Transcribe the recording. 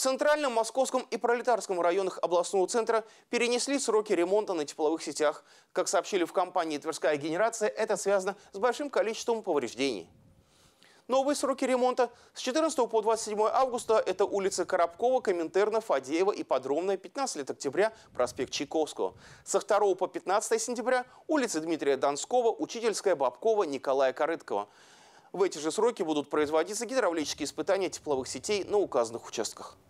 центральном, московском и пролетарском районах областного центра перенесли сроки ремонта на тепловых сетях. Как сообщили в компании «Тверская генерация», это связано с большим количеством повреждений. Новые сроки ремонта с 14 по 27 августа – это улицы Коробкова, Коминтерна, Фадеева и Подромная, 15 лет октября – проспект Чайковского. Со 2 по 15 сентября – улицы Дмитрия Донского, Учительская, Бабкова, Николая Корыткова. В эти же сроки будут производиться гидравлические испытания тепловых сетей на указанных участках.